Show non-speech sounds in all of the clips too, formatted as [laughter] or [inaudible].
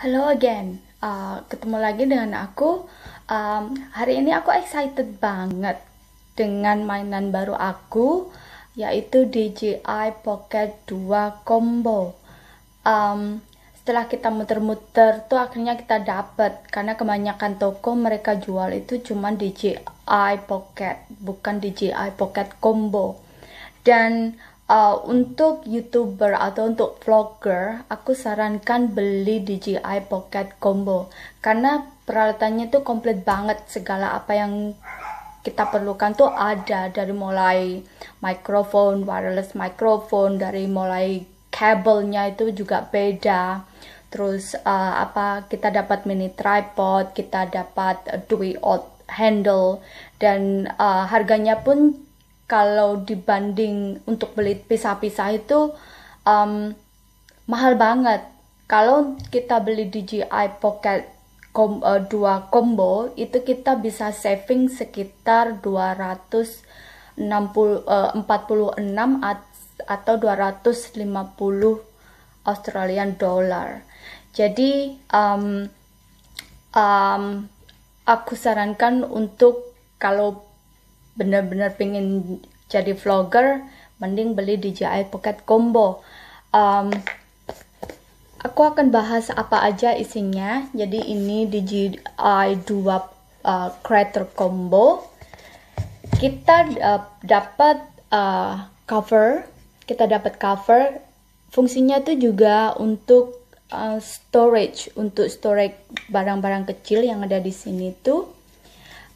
Halo again, uh, ketemu lagi dengan aku. Um, hari ini aku excited banget dengan mainan baru aku, yaitu DJI Pocket 2 Combo. Um, setelah kita muter-muter tuh akhirnya kita dapet, karena kebanyakan toko mereka jual itu cuma DJI Pocket, bukan DJI Pocket Combo. Dan uh, untuk youtuber atau untuk vlogger aku sarankan beli DJI Pocket Combo karena peralatannya tuh komplit banget segala apa yang kita perlukan tuh ada dari mulai microphone, wireless microphone, dari mulai kabelnya itu juga beda. Terus uh, apa kita dapat mini tripod, kita dapat dual handle dan uh, harganya pun kalau dibanding untuk beli pisah-pisah itu um, mahal banget. Kalau kita beli DJI Pocket kom, uh, eh, 2 combo itu kita bisa saving sekitar 246 uh, eh, at, atau 250 Australian dollar. Jadi um, um, aku sarankan untuk kalau benar-benar pengen jadi vlogger mending beli DJI Pocket Combo um, aku akan bahas apa aja isinya jadi ini DJI 2 uh, eh, Creator Combo kita eh, dapat uh, cover kita dapat cover fungsinya itu juga untuk uh, storage untuk storage barang-barang kecil yang ada di sini tuh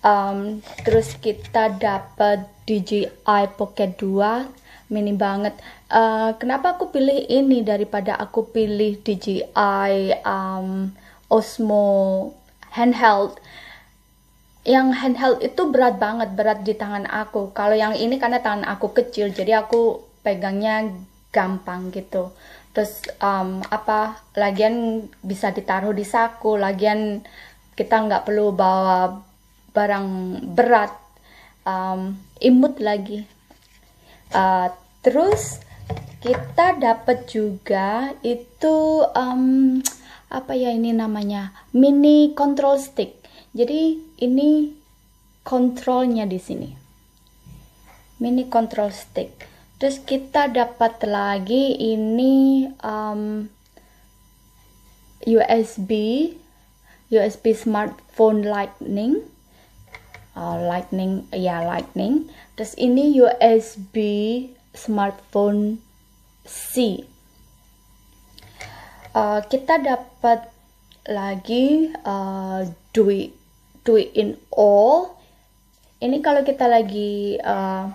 um, terus kita dapat DJI Pocket 2 mini banget uh, kenapa aku pilih ini daripada aku pilih DJI um, Osmo handheld yang handheld itu berat banget berat di tangan aku kalau yang ini karena tangan aku kecil jadi aku pegangnya gampang gitu terus um, apa lagian bisa ditaruh di saku lagian kita nggak perlu bawa barang berat um, imut lagi uh, terus kita dapat juga itu um, apa ya ini namanya mini control stick jadi ini kontrolnya di sini mini control stick terus kita dapat lagi ini um, USB USB smartphone lightning uh, Lightning ya Lightning terus ini USB smartphone C uh, kita dapat lagi uh, do it, do it in all ini kalau kita lagi uh,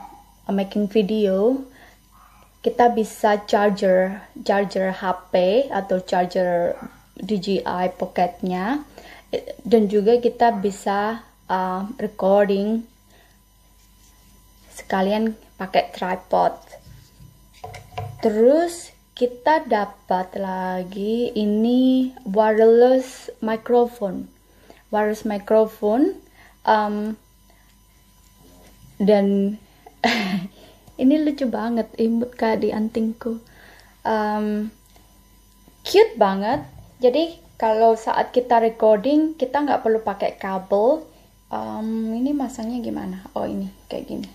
making video kita bisa charger charger HP atau charger DJI pocketnya dan juga kita bisa uh, recording sekalian pakai tripod terus kita dapat lagi ini wireless microphone wireless microphone um, dan [laughs] ini lucu banget imut kak di antingku um, cute banget jadi kalau saat kita recording kita nggak perlu pakai kabel um, ini masangnya gimana oh ini kayak gini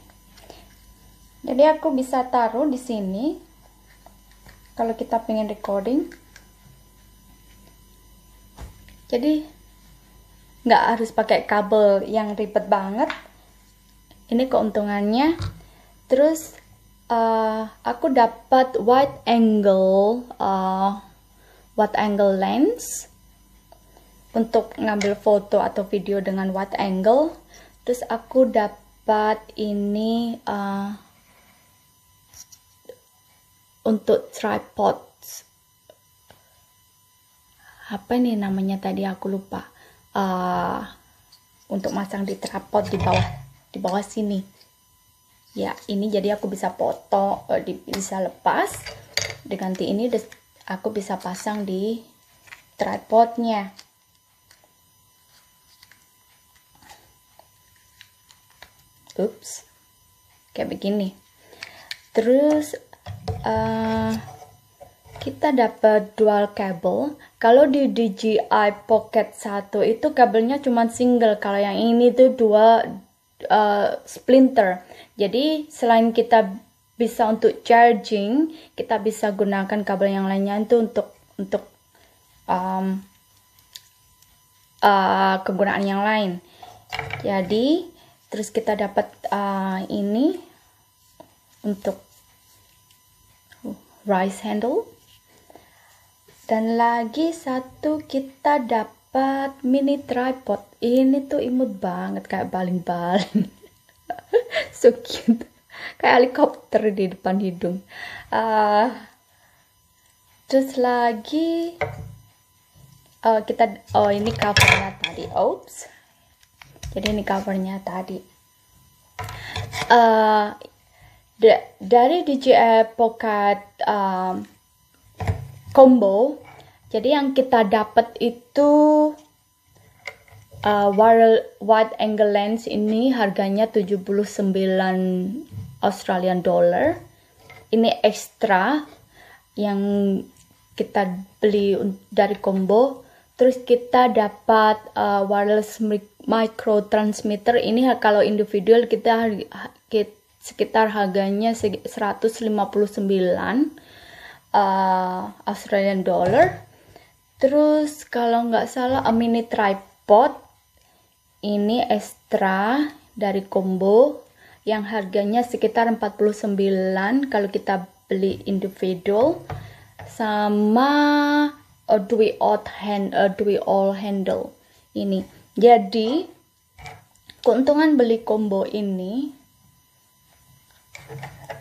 jadi aku bisa taruh di sini kalau kita pengen recording jadi nggak harus pakai kabel yang ribet banget ini keuntungannya terus uh, aku dapat wide angle uh, wide angle lens untuk ngambil foto atau video dengan wide angle terus aku dapat ini uh, untuk tripod apa ini namanya tadi aku lupa uh, untuk masang di tripod di bawah di bawah sini ya ini jadi aku bisa foto uh, di, bisa lepas dengan ini aku bisa pasang di tripodnya oops kayak begini terus uh, kita dapat dual cable Kalau di DJI Pocket 1 itu kabelnya cuma single, kalau yang ini tuh dua uh, eh, splinter. Jadi selain kita bisa untuk charging, kita bisa gunakan kabel yang lainnya itu untuk untuk um, uh, kegunaan yang lain. Jadi terus kita dapat uh, ini untuk rice handle dan lagi satu kita dapat mini tripod ini tuh imut banget kayak baling-baling [laughs] so cute kayak helikopter di depan hidung uh, terus lagi uh, kita oh ini covernya tadi oops jadi ini covernya tadi uh, da dari DJI Pocket um, combo jadi yang kita dapat itu uh, eh, wide, wide angle lens ini harganya 79 Australian dollar ini ekstra yang kita beli dari combo terus kita dapat uh, wireless mic microtransmitter ini kalau individual kita, sekitar harganya 159 uh, eh, Australian dollar. Terus kalau nggak salah a mini tripod ini extra dari combo yang harganya sekitar 49 kalau kita beli individual sama a dual hand a dual handle ini jadi, keuntungan beli combo ini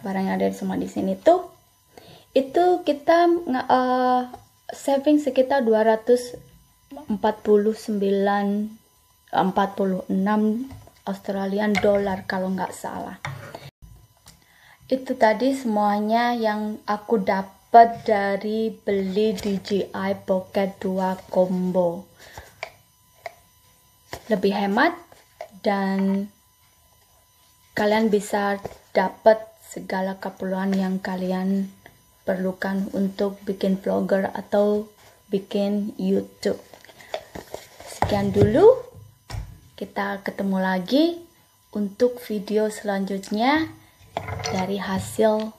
barang yang ada semua di sini tuh itu kita uh, saving sekitar 249 46 Australian dollar kalau nggak salah itu tadi semuanya yang aku dapat dari beli DJI Pocket 2 combo lebih hemat dan kalian bisa dapat segala keperluan yang kalian perlukan untuk bikin vlogger atau bikin YouTube. Sekian dulu. Kita ketemu lagi untuk video selanjutnya dari hasil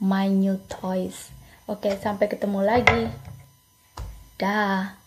my new toys. Oke, sampai ketemu lagi. Dah.